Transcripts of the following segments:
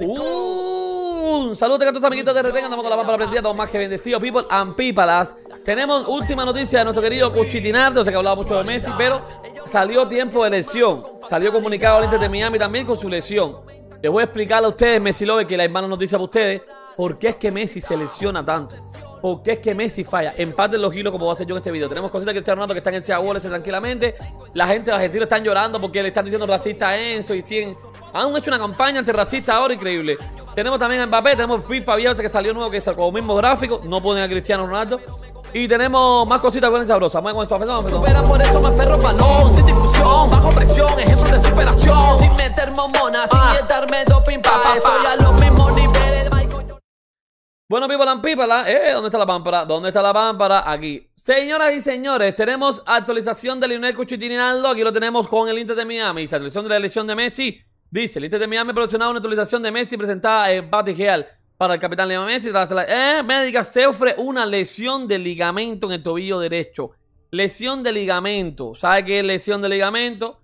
¡Uh! Un saludos a todos los amiguitos de Retengan, estamos con la palabra prendida, estamos más que bendecidos, people and people. Tenemos última noticia de nuestro querido Cuchitinardo, o que hablaba mucho de Messi, pero salió tiempo de lesión, salió comunicado al Inter de Miami también con su lesión. Les voy a explicar a ustedes, Messi Love, que la hermana nos dice a ustedes, por qué es que Messi se lesiona tanto, por qué es que Messi falla. en los hilos como va a hacer yo en este video. Tenemos cositas que Cristiano que están en Seattle tranquilamente, la gente de Argentina están llorando porque le están diciendo racista a Enzo y 100. Han hecho una campaña antirracista ahora increíble. Tenemos también a Mbappé, tenemos FIFA Bielsa que salió nuevo, que es el mismo gráfico. No ponen a Cristiano Ronaldo. Y tenemos más cositas buenas sabrosas. meter a Bueno, people and ¿ah? eh, ¿dónde está la pámpara? ¿Dónde está la pámpara? Aquí. Señoras y señores, tenemos actualización de Lionel Cuchitini Aquí lo tenemos con el Inter de Miami. Se actualización de la elección de Messi. Dice, el de Miami ha proporcionado una actualización de Messi presentada en eh, Battle para el capitán Lionel Messi. eh, médica se ofrece una lesión de ligamento en el tobillo derecho. Lesión de ligamento. ¿Sabe qué es lesión de ligamento?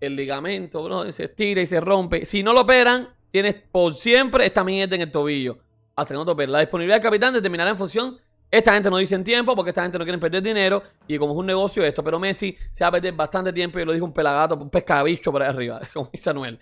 El ligamento, bro, se estira y se rompe. Si no lo operan, tienes por siempre esta mierda en el tobillo. Hasta que no te operen. La disponibilidad del capitán determinará en función esta gente no dice en tiempo porque esta gente no quiere perder dinero y como es un negocio esto, pero Messi se va a perder bastante tiempo y lo dijo un pelagato, un pescabicho por ahí arriba, como dice Anuel.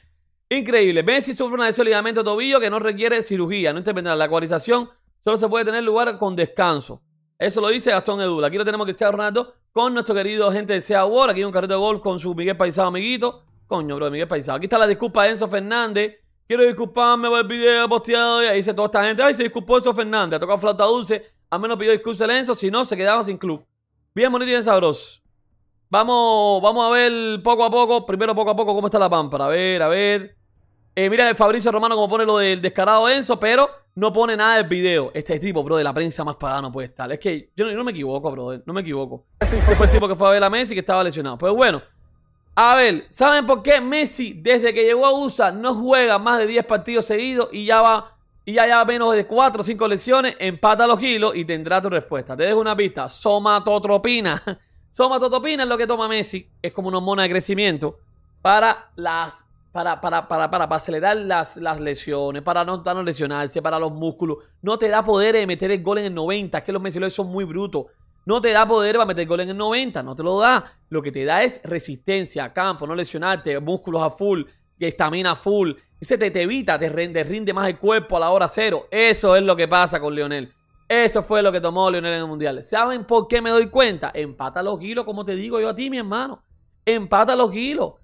Increíble. Messi sufre un desolidamiento de tobillo que no requiere cirugía, no interviene La actualización solo se puede tener lugar con descanso. Eso lo dice Gastón Edu. Aquí lo tenemos Cristiano Ronaldo con nuestro querido agente de SEA Aquí hay un carrito de golf con su Miguel Paisado, amiguito. Coño, bro, Miguel Paisado. Aquí está la disculpa de Enzo Fernández. Quiero disculparme por el video posteado. Y ahí dice toda esta gente. Ay, se disculpó Enzo Fernández. Ha tocado flauta dulce. Al menos pidió disculpas a Enzo. Si no, se quedaba sin club. Bien bonito y bien sabroso. Vamos, vamos a ver poco a poco, primero poco a poco, cómo está la pámpara A ver, a ver. Eh, mira el Fabricio Romano como pone lo del descarado Enzo, pero no pone nada del video. Este tipo, bro, de la prensa más pagada no puede estar. Es que yo no, me equivoco, bro, eh, no me equivoco. Este fue el tipo que fue a ver a Messi que estaba lesionado. Pues bueno, a ver, ¿saben por qué Messi desde que llegó a USA no juega más de 10 partidos seguidos y ya va y ya menos de 4 o 5 lesiones? Empata los kilos y tendrá tu respuesta. Te dejo una pista, somatotropina. Soma Totopina es lo que toma Messi. Es como una hormona de crecimiento para las. Para, para, para, para, acelerar las, las lesiones, para no, lesionarse, para los músculos. No te da poder de meter el gol en el 90, es que los Messi son muy brutos. No te da poder para meter el gol en el 90, no te lo da. Lo que te da es resistencia a campo, no lesionarte, músculos a full, estamina a full. Ese te, evita, te rinde, rinde más el cuerpo a la hora cero. Eso es lo que pasa con Lionel eso fue lo que tomó Lionel en el Mundial. ¿Saben por qué me doy cuenta? Empata los kilos, como te digo yo a ti, mi hermano. Empata los kilos.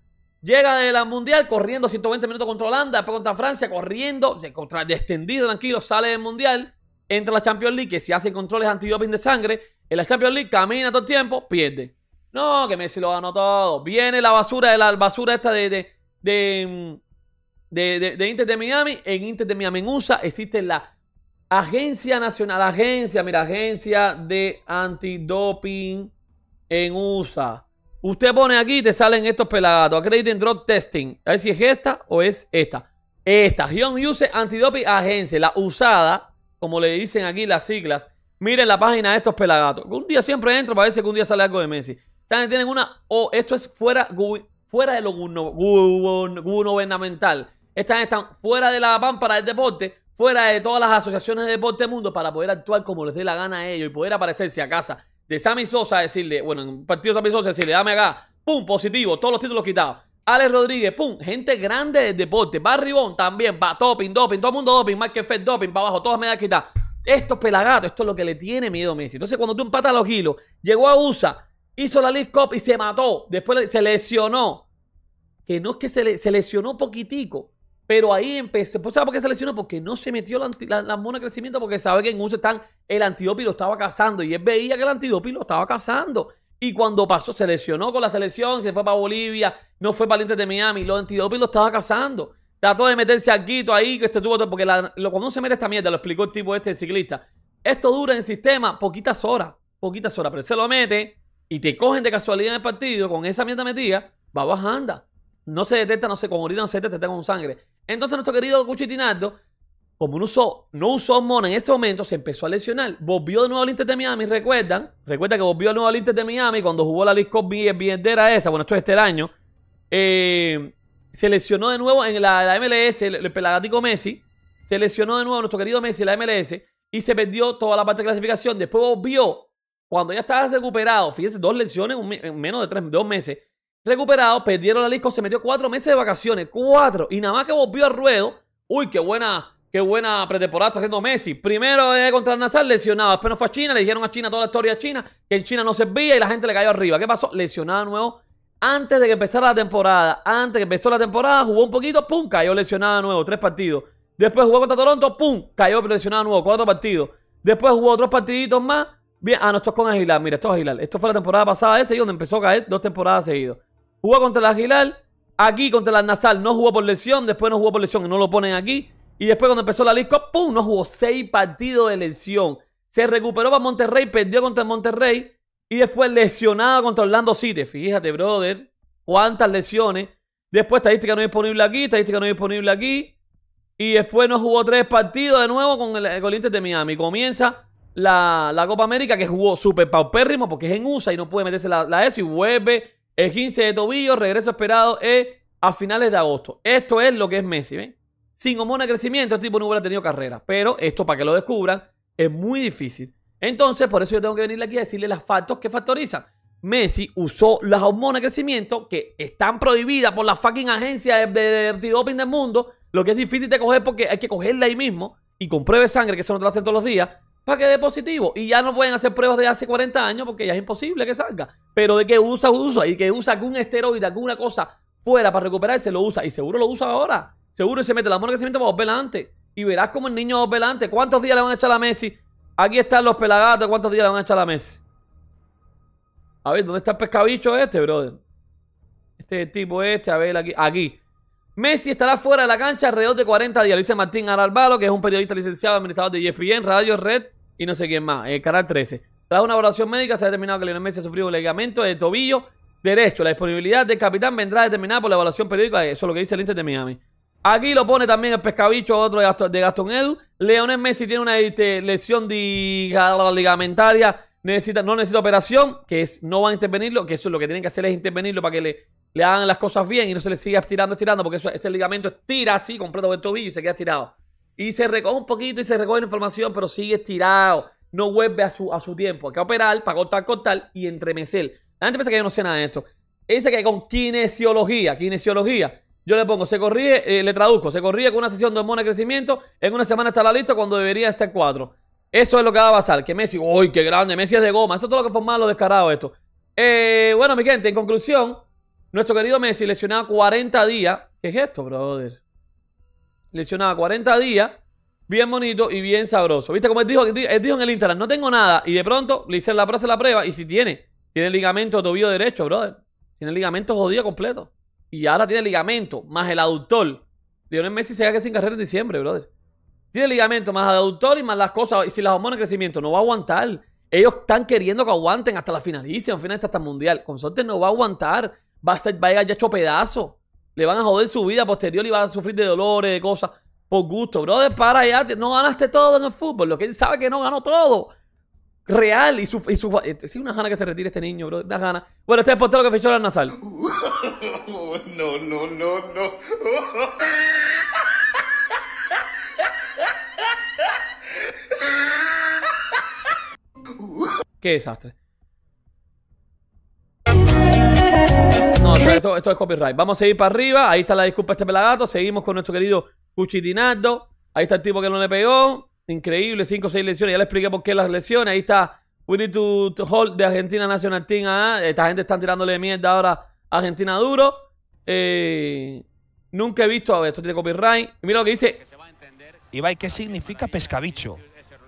Llega del Mundial corriendo 120 minutos contra Holanda, después contra Francia, corriendo, de contra, descendido, tranquilo, sale del Mundial, entra la Champions League, que si hace controles antidoping de sangre, en la Champions League camina todo el tiempo, pierde. No, que Messi lo ganó todo. Viene la basura, la basura esta de, de, mm, de, de, de Inter de Miami. En Inter de Miami, en USA, existe la Agencia Nacional, agencia, mira, agencia de antidoping en USA. Usted pone aquí y te salen estos pelagatos. en Drop Testing. A ver si es esta o es esta. Esta, Gion Use Antidoping Agencia, la usada, como le dicen aquí las siglas. Miren la página de estos pelagatos. Un día siempre entro para ver si algún día sale algo de Messi. Están, tienen una... o esto es fuera, fuera de lo gubernamental. Estas están fuera de la pámpara del deporte fuera de todas las asociaciones de deporte del mundo para poder actuar como les dé la gana a ellos y poder aparecerse a casa de Sammy Sosa, decirle, bueno, en un partido de Sammy Sosa, decirle, dame acá, pum, positivo, todos los títulos quitados. Alex Rodríguez, pum, gente grande del deporte. Barribón también, va doping, doping, todo el mundo doping, Mike Fed, doping, para abajo, todas medias quitadas. Esto es pelagato, esto es lo que le tiene miedo Messi. Entonces, cuando tú empatas los hilos, llegó a USA, hizo la League Cup y se mató. Después se lesionó. Que no es que se, se lesionó poquitico. Pero ahí empecé. ¿Sabes por qué se lesionó? Porque no se metió la, mona de crecimiento, porque sabe que en un e están el antidopi lo estaba cazando. Y él veía que el antidopi lo estaba cazando. Y cuando pasó, se lesionó con la selección, se fue para Bolivia, no fue para el de Miami. Los antidopi lo estaba cazando. Trató de meterse guito ahí, que esto tuvo todo. Porque cuando uno se mete esta mierda, lo explicó el tipo este, el ciclista. Esto dura en el sistema poquitas horas, poquitas horas. Pero se lo mete y te cogen de casualidad en el partido con esa mierda metida, va bajando. No se detecta, no sé, con orina no se detecta con sangre. Entonces nuestro querido Cuchitinardo, como no usó, no usó hormona en ese momento, se empezó a lesionar. Volvió de nuevo al Inter de Miami, ¿recuerdan? Recuerda que volvió de nuevo al Inter de Miami cuando jugó la League Cup era esa, bueno, esto es este año. Eh, se lesionó de nuevo en la, MLS, el, pelagático Messi. Se lesionó de nuevo nuestro querido Messi en la MLS y se perdió toda la parte de clasificación. Después volvió, cuando ya estaba recuperado, fíjense, dos lesiones en menos de tres, dos meses, recuperado, perdieron la disco, se metió cuatro meses de vacaciones, cuatro, y nada más que volvió al ruedo, uy, qué buena, qué buena pretemporada está haciendo Messi. Primero eh, contra el Nazar, lesionado, después no fue a China, le dijeron a China toda la historia a China, que en China no servía y la gente le cayó arriba. ¿Qué pasó? Lesionado nuevo. Antes de que empezara la temporada, antes que empezó la temporada, jugó un poquito, pum, cayó lesionado nuevo, tres partidos. Después jugó contra Toronto, pum, cayó lesionado nuevo, cuatro partidos. Después jugó otros partiditos más. Bien, ah, no, esto es con Aguilar, mira, esto es Aguilar. Esto fue la temporada pasada ese y donde empezó a caer dos temporadas seguidas. Jugó contra el Aguilar, aquí contra la Nasal, no jugó por lesión, después no jugó por lesión y no lo ponen aquí. Y después cuando empezó la Lisco, ¡pum! No jugó seis partidos de lesión. Se recuperó para Monterrey, perdió contra el Monterrey y después lesionado contra Orlando City. Fíjate, brother, cuántas lesiones. Después estadística no disponible aquí, estadística no disponible aquí. Y después no jugó tres partidos de nuevo con el Inter de Miami. Comienza la, Copa América que jugó súper paupérrimo porque es en USA y no puede meterse la, la ESO y vuelve 15 de tobillo, regreso esperado es eh, a finales de agosto. Esto es lo que es Messi, ¿ven? Sin hormona de crecimiento, este tipo no hubiera tenido carrera. Pero esto, para que lo descubran, es muy difícil. Entonces, por eso yo tengo que venirle aquí a decirle las factos que factorizan. Messi usó las hormonas de crecimiento que están prohibidas por la fucking agencia de, doping del mundo. Lo que es difícil de coger porque hay que cogerla ahí mismo y compruebe sangre, que eso no te lo hacen todos los días para que dé positivo. Y ya no pueden hacer pruebas de hace 40 años porque ya es imposible que salga. Pero de que usa, usa. Y que usa algún esteroide, alguna cosa fuera para recuperarse, lo usa. Y seguro lo usa ahora. Seguro y se mete la muerte que se mete para volver adelante Y verás como el niño va adelante ¿Cuántos días le van a echar a Messi? Aquí están los pelagatos. ¿Cuántos días le van a echar a Messi? A ver, ¿dónde está el pescabicho este, brother? Este tipo, este, a ver, aquí. Aquí. Messi estará fuera de la cancha alrededor de 40 días, dice Martín Ararbalo, que es un periodista licenciado administrador de ESPN, Radio Red y no sé quién más, el eh, Canal 13. Tras una evaluación médica se ha determinado que Lionel Messi ha sufrido un ligamento de tobillo derecho. La disponibilidad del capitán vendrá determinada por la evaluación periódica, eh, eso es lo que dice el Inter de Miami. Aquí lo pone también el pescabicho, otro de Gastón, Edu. Leonel Messi tiene una este, lesión ligamentaria, necesita, no necesita operación, que es, no van a intervenirlo, que eso es lo que tienen que hacer es intervenirlo para que le le hagan las cosas bien y no se le siga estirando, estirando, porque ese ligamento estira así completo del tobillo y se queda estirado. Y se recoge un poquito y se recoge la información, pero sigue estirado. No vuelve a su, a su tiempo. Hay que operar para cortar, cortar y entremecer. La gente piensa que yo no sé nada de esto. dice que con kinesiología, kinesiología, yo le pongo, se corrige, eh, le traduzco, se corrige con una sesión de hormona de crecimiento, en una semana estará listo cuando debería estar cuatro. Eso es lo que va a pasar, que Messi, uy, qué grande, Messi es de goma, eso es todo lo que fue malo descarado esto. Eh, bueno, mi gente, en conclusión, nuestro querido Messi lesionaba 40 días. ¿Qué es esto, brother? Lesionaba 40 días. Bien bonito y bien sabroso. ¿Viste cómo él dijo? en el Instagram, no tengo nada. Y de pronto le hice la la prueba. Y si tiene, tiene ligamento tobillo derecho, brother. Tiene ligamento jodido completo. Y ahora tiene ligamento, más el aductor. Lionel Messi se que sin carrera en diciembre, brother. Tiene ligamento más aductor y más las cosas. Y si las hormonas de crecimiento no va a aguantar. Ellos están queriendo que aguanten hasta la finalísima, finalista hasta el mundial. Con suerte no va a aguantar va a, ser, a llegar ya hecho pedazo. Le van a joder su vida posterior y van a sufrir de dolores, de cosas. Por gusto, brother, para ya. No ganaste todo en el fútbol. Lo que él sabe que no ganó todo. Real y su. Y su eh, sí, una gana que se retire este niño, bro Una gana. Bueno, este es el portero que fichó el nasal. No, no, no, no. Qué desastre. No, esto, es copyright. Vamos a seguir para arriba. Ahí está la disculpa este pelagato. Seguimos con nuestro querido Cuchitinardo. Ahí está el tipo que no le pegó. Increíble, 5 o 6 lesiones. Ya le expliqué por qué las lesiones. Ahí está We need to, de Argentina National Team. Ah, esta gente está tirándole mierda ahora a Argentina duro. Eh, nunca he visto. A esto tiene copyright. Mira lo que dice. Ibai, ¿qué significa pescabicho?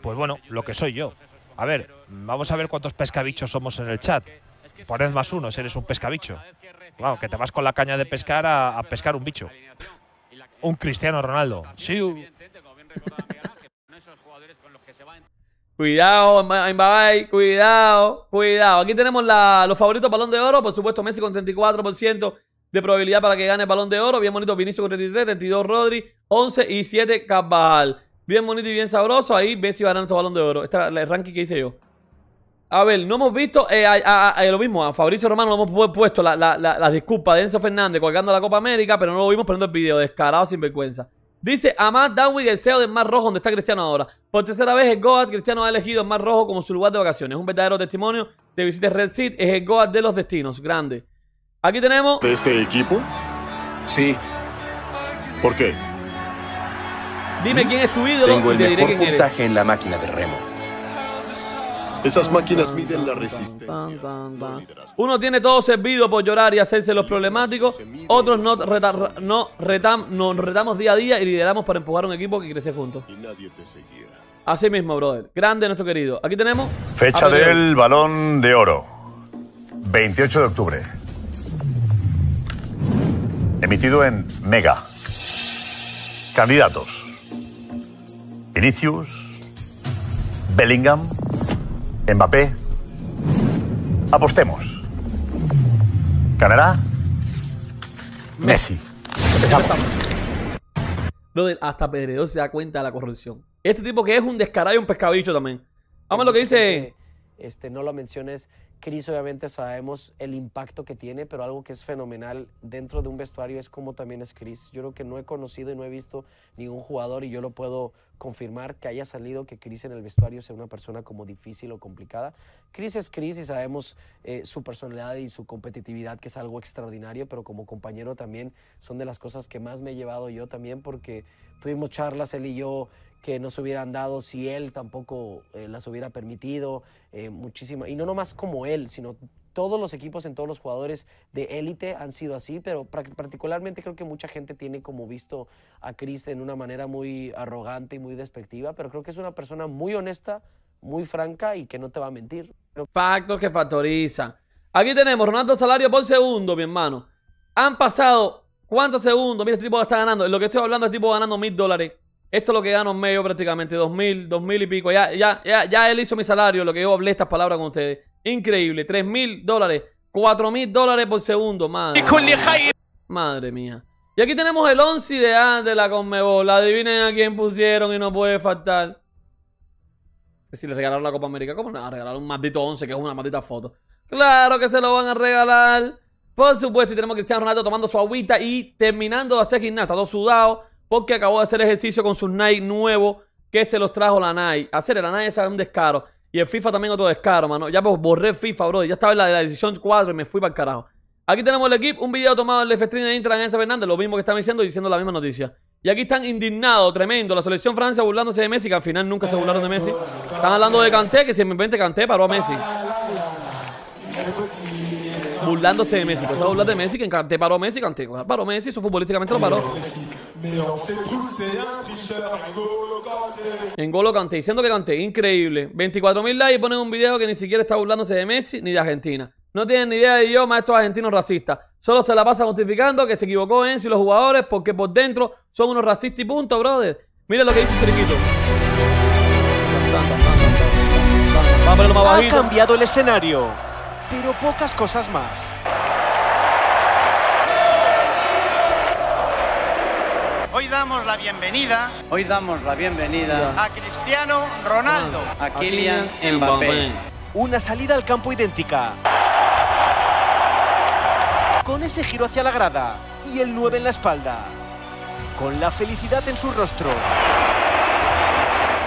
Pues bueno, lo que soy yo. A ver, vamos a ver cuántos pescabichos somos en el chat poned más uno, si eres un pescabicho. Claro, que te vas con la caña de pescar a, pescar un bicho. Un Cristiano Ronaldo. Sí. Cuidado, Mbappé, cuidado, cuidado. Aquí tenemos los favoritos Balón de Oro. Por supuesto, Messi con 34% de probabilidad para que gane Balón de Oro. Bien bonito, Vinicius con 33, 32 Rodri, 11 y 7 Cabal. Bien bonito y bien sabroso. Ahí Messi va a Balón de Oro. Este es el ranking que hice yo. A ver, no hemos visto eh, eh, lo mismo, a Fabricio Romano lo hemos puesto la, la, disculpa de Enzo Fernández colgando la Copa América, pero no lo vimos poniendo el video, descarado sin vergüenza. Dice Amad da el CEO del Mar Rojo, donde está Cristiano ahora. Por tercera vez, el Goat Cristiano ha elegido el Mar Rojo como su lugar de vacaciones. Es Un verdadero testimonio de visitas Red Seed, es el Goat de los destinos, grande. Aquí tenemos. ¿De este equipo? Sí. ¿Por qué? Dime quién es tu ídolo. Tengo el y te diré mejor puntaje en la máquina de remo. Esas máquinas miden la resistencia. Uno tiene todo servido por llorar y hacerse los problemáticos. Otros no, no nos retamos día a día y lideramos para empujar un equipo que crece juntos. Así mismo, brother. Grande nuestro querido. Aquí tenemos. Fecha del balón de oro. 28 de octubre. Emitido en Mega. Candidatos. Vinicius. Bellingham. Mbappé. Apostemos. ¿Ganará? Messi. Brother, hasta Pedredo se da cuenta de la corrupción. Este tipo que es un descarado y un pescabicho también. Vamos lo que dice. Este, este no lo menciones. Chris obviamente sabemos el impacto que tiene, pero algo que es fenomenal dentro de un vestuario es como también es Cris. Yo creo que no he conocido y no he visto ningún jugador, y yo lo puedo confirmar que haya salido que Cris en el vestuario sea una persona como difícil o complicada. Cris es Cris y sabemos eh, su personalidad y su competitividad, que es algo extraordinario, pero como compañero también son de las cosas que más me he llevado yo también, porque tuvimos charlas él y yo que no se hubieran dado si él tampoco eh, las hubiera permitido, eh, muchísimo, y no nomás como él, sino todos los equipos en todos los jugadores de élite han sido así, pero particularmente creo que mucha gente tiene como visto a Chris en una manera muy arrogante y muy despectiva, pero creo que es una persona muy honesta, muy franca y que no te va a mentir. Factor que factoriza. Aquí tenemos Ronaldo Salario por segundo, mi hermano. Han pasado cuántos segundos. Mira, este tipo está ganando. lo que estoy hablando, este tipo ganando mil dólares. Esto es lo que gano en medio prácticamente, dos mil, dos mil y pico. Ya, ya, ya, ya él hizo mi salario, lo que yo hablé estas palabras con ustedes. Increíble, 3.000 mil dólares, 4 mil dólares por segundo, madre. Madre mía. Y aquí tenemos el 11 de de la Conmebol. Adivinen a quién pusieron y no puede faltar. Si le regalaron la Copa América, ¿cómo no? regalaron un maldito 11 que es una maldita foto? Claro que se lo van a regalar. Por supuesto, y tenemos a Cristiano Ronaldo tomando su agüita y terminando de hacer gimnasia. todo sudado porque acabó de hacer ejercicio con su Nike nuevo que se los trajo la Nike. Hacer la Nike es un descaro. Y el FIFA también otro descaro, mano. Ya pues, borré FIFA, bro. Ya estaba en la, la decisión 4 y me fui para el carajo. Aquí tenemos el equipo, un video tomado en F-Stream de Instagram ese, Fernández, lo mismo que están diciendo y diciendo la misma noticia. Y aquí están indignados, tremendo. La selección Francia burlándose de Messi, que al final nunca se burlaron de Messi. Están hablando de Canté, que si me Canté paró a Messi burlándose de Messi. Empezó a burlar de Messi, que te paró Messi, que paró Messi, eso futbolísticamente lo paró. En Golo Canté, diciendo que Canté, increíble. 24.000 likes y ponen un video que ni siquiera está burlándose de Messi ni de Argentina. No tienen ni idea de idioma estos argentinos racistas. Solo se la pasa justificando que se equivocó Enzo y los jugadores porque por dentro son unos racistas y punto, brother. Mira lo que dice Chiriquito. Ha cambiado el escenario pero pocas cosas más. Hoy damos la bienvenida. Hoy damos la bienvenida a Cristiano Ronaldo, a Kylian Mbappé. Una salida al campo idéntica. Con ese giro hacia la grada y el 9 en la espalda. Con la felicidad en su rostro.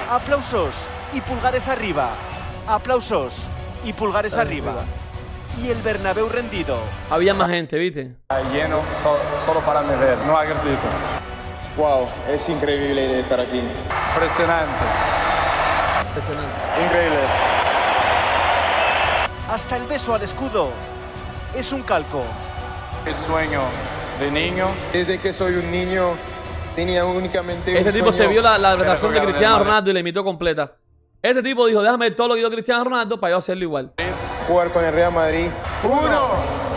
Aplausos y pulgares arriba. Aplausos y pulgares arriba y el Bernabéu rendido. Había más gente, ¿viste? Lleno, solo para me no agredito. Wow, es increíble estar aquí. Impresionante. Impresionante. Increíble. Hasta el beso al escudo es un calco. Es sueño de niño. Desde que soy un niño tenía únicamente un Este tipo se vio la, la de Cristiano Ronaldo y le imitó completa. Este tipo dijo, déjame ver todo lo que hizo Cristiano Ronaldo para yo hacerlo igual jugar con el Real Madrid. Uno,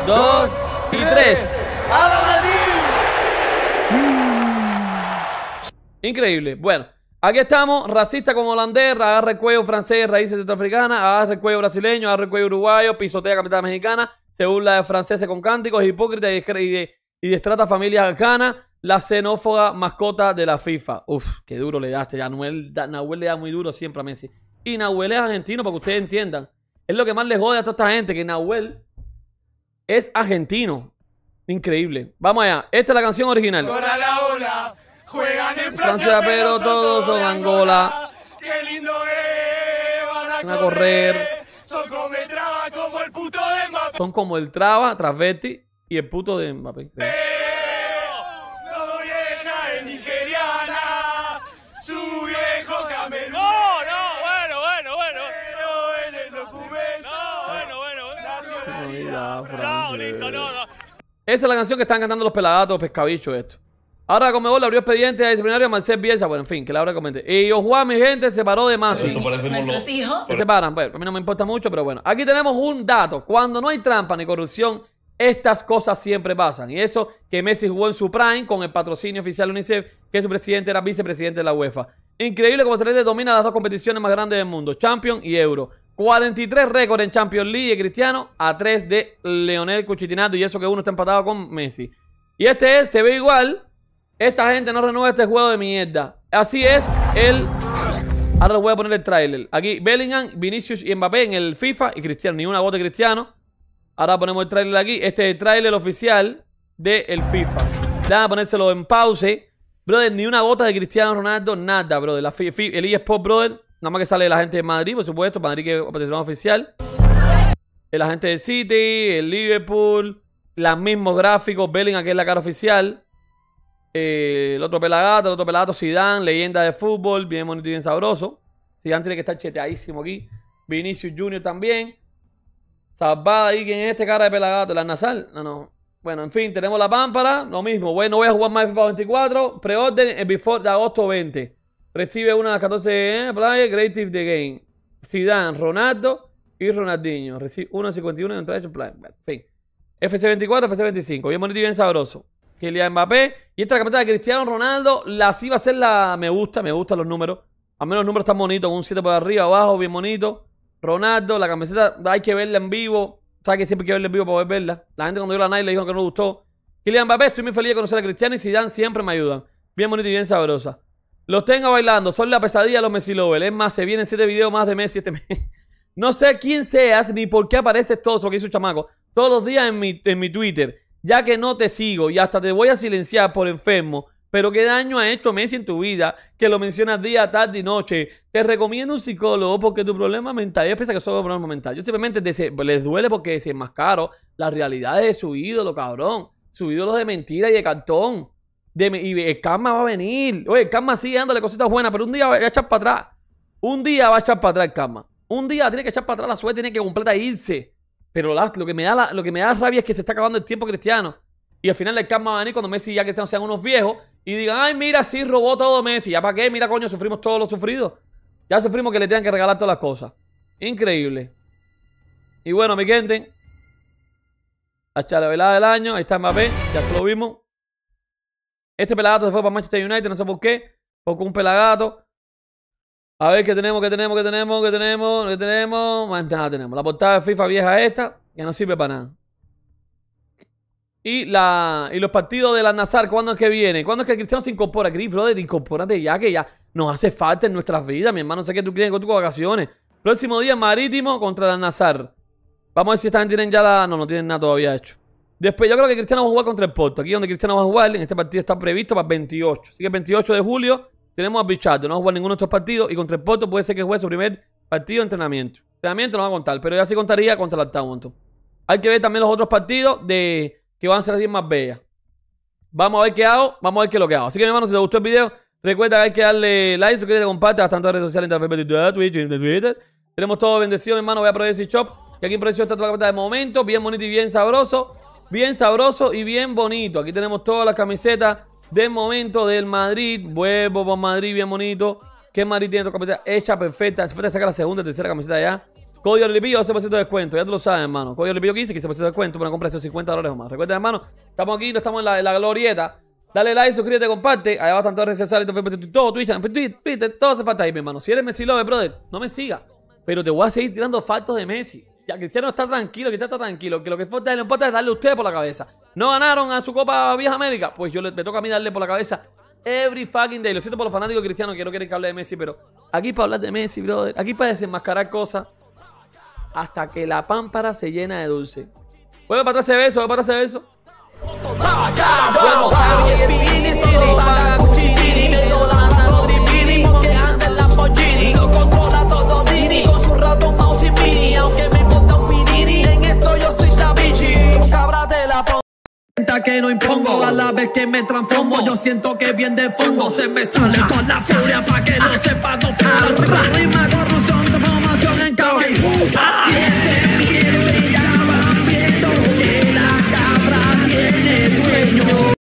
dos y tres. ¡A la Madrid! Increíble. Bueno, aquí estamos. Racista con holandés, agarre cuello francés, raíces centroafricanas, agarre cuello brasileño, agarre el cuello uruguayo, pisotea capital mexicana, se burla de franceses con cánticos, hipócrita y, y, familia destrata familias la xenófoba mascota de la FIFA. Uf, qué duro le daste. Nahuel, Nahuel le da muy duro siempre a Messi. Y Nahuel es argentino, para que ustedes entiendan. Es lo que más le jode a toda esta gente, que Nahuel es argentino. Increíble. Vamos allá. Esta es la canción original. Corra la ola. Juegan en Francia, pero, todos son Angola. Qué lindo es. Van a, correr. Son como el traba, como el puto de Mbappé. Son como el traba, travesti y el puto de Mbappé. Esa es la canción que están cantando los peladatos pescabichos, esto. Ahora le abrió expediente a disciplinario a Marcel Bielsa. Bueno, en fin, que la hora comenté. Y Ojuá, mi gente, se paró de más. Se paran bueno, a mí no me importa mucho, pero bueno. Aquí tenemos un dato. Cuando no hay trampa ni corrupción, estas cosas siempre pasan. Y eso que Messi jugó en su prime con el patrocinio oficial de UNICEF, que su presidente era vicepresidente de la UEFA. Increíble como de domina las dos competiciones más grandes del mundo, Champions y Euro. 43 récords en Champions League de Cristiano a 3 de Leonel Cuchitinato y eso que uno está empatado con Messi. Y este es, se ve igual. Esta gente no renueva este juego de mierda. Así es el... Ahora les voy a poner el tráiler. Aquí Bellingham, Vinicius y Mbappé en el FIFA y Cristiano, ni una gota de Cristiano. Ahora ponemos el trailer aquí. Este es el trailer oficial del de FIFA. a ponérselo en pause. Brother, ni una gota de Cristiano Ronaldo, nada, brother. La el eSport, brother, Nada más que sale la gente de Madrid, por supuesto. Madrid que es oficial. Eh, la gente de City, el Liverpool. Los mismos gráficos. Belén, aquí es la cara oficial. Eh, el otro pelagato, el otro pelagato Zidane, leyenda de fútbol. Bien bonito y bien sabroso. Zidane tiene que estar cheteadísimo aquí. Vinicius Junior también. Salvada ahí, ¿quién es este cara de pelagato? ¿La nasal? No, no. Bueno, en fin, tenemos la pámpara, lo mismo. Bueno, voy a jugar más FIFA 24, preorden el before de agosto 20. Recibe una de las eh, 14 playas, creative the Game. Zidane, Ronaldo y Ronaldinho. Recibe 1.51 51 trash play. fin. FC24, FC25. Bien bonito y bien sabroso. Kylian Mbappé. Y esta camiseta de Cristiano Ronaldo. La sí va a ser la... Me gusta, me gustan los números. Al menos los números están bonitos. Un 7 por arriba, abajo, bien bonito. Ronaldo, la camiseta hay que verla en vivo. Sabes que siempre hay que verla en vivo para poder verla. La gente cuando vio la Nike le dijo que no le gustó. Kylian Mbappé, estoy muy feliz de conocer a Cristiano y Zidane siempre me ayudan. Bien bonito y bien sabrosa. Los tengo bailando, son la pesadilla los Messi Lovel. Es más, se vienen siete videos más de Messi este mes. No sé quién seas ni por qué apareces todo lo que hizo chamaco todos los días en mi, en mi Twitter, ya que no te sigo y hasta te voy a silenciar por enfermo. Pero qué daño ha hecho Messi en tu vida, que lo mencionas día, tarde y noche. Te recomiendo un psicólogo porque tu problema mental, ellos que solo es un problema mental. Yo simplemente pues, les duele porque es más caro la realidad es su ídolo, cabrón. Su ídolo de mentira y de cantón. De, y el karma va a venir. Oye, el karma sigue dándole cositas buenas, pero un día va a echar para atrás. Un día va a echar para atrás el karma. Un día tiene que echar para atrás la suerte, tiene que completa irse. Pero lo, que me da lo que me da rabia es que se está acabando el tiempo cristiano. Y al final el karma va a venir cuando Messi y ya Cristiano sean unos viejos y digan, ay, mira, sí robó todo Messi. ¿Ya para qué? Mira, coño, sufrimos todos los sufridos. Ya sufrimos que le tengan que regalar todas las cosas. Increíble. Y bueno, mi gente. Hasta la velada del año. Ahí está Mbappé. Ya lo vimos. Este pelagato se fue para Manchester United, no sé por qué. Poco un pelagato. A ver qué tenemos, qué tenemos, qué tenemos, qué tenemos, qué tenemos. nada tenemos. La portada de FIFA vieja esta, que no sirve para nada. Y, la, los partidos de la Nazar, ¿cuándo es que viene? ¿Cuándo es que Cristiano se incorpora? Chris, brother, incorpórate ya, que ya nos hace falta en nuestras vidas, mi hermano. No sé qué tú quieres con tus vacaciones. Próximo día, Marítimo contra la Nazar. Vamos a ver si esta tienen ya la... No, no tienen nada todavía hecho. Después yo creo que Cristiano va a jugar contra el Porto. Aquí donde Cristiano va a jugar, en este partido está previsto para el 28. Así que el 28 de julio tenemos a Pichardo No va a jugar ninguno de estos partidos. Y contra el Porto puede ser que juegue su primer partido de entrenamiento. Entrenamiento no va a contar, pero ya sí contaría contra la Altamonto. Hay que ver también los otros partidos de que van a ser las 10 más bellas. Vamos a ver qué hago, vamos a ver qué es lo que hago. Así que mi hermano, si te gustó el video, recuerda que hay que darle like, suscríbete, comparte todas las redes sociales, en Twitter, Twitter. Tenemos todo bendecido, mi hermano. Voy a ese Shop, que aquí en precio está toda la de momento, bien bonito y bien sabroso bien sabroso y bien bonito. Aquí tenemos todas las camisetas del momento del Madrid. Vuelvo para Madrid, bien bonito. Que Madrid tiene tu camiseta hecha perfecta. Se puede sacar la segunda, tercera camiseta ya. Código Lipillo, 12% de descuento. Ya tú lo sabes, hermano. Código Lipillo 15, 15% de descuento. una compra de esos 50 dólares o más. Recuerda, hermano, estamos aquí, no estamos en la, glorieta. Dale like, suscríbete, comparte. Allá a tanto redes sociales, todo Twitch, Twitter, todo hace falta ahí, mi hermano. Si eres Messi Love, brother, no me sigas. Pero te voy a seguir tirando faltos de Messi. Cristiano está tranquilo, Cristiano está tranquilo. Que lo que importa, importa es darle a ustedes por la cabeza. No ganaron a su Copa Vieja América. Pues yo le, me toca a mí darle por la cabeza every fucking day. Lo siento por los fanáticos cristianos que no quieren que hable de Messi, pero aquí para hablar de Messi, brother. Aquí para desenmascarar cosas. Hasta que la pámpara se llena de dulce. Vuelve para atrás de beso, vuelve para atrás de beso. que no impongo a la vez que me transformo yo siento que bien de fondo se me sale con la furia pa' que no sepa no rima corrupción transformación en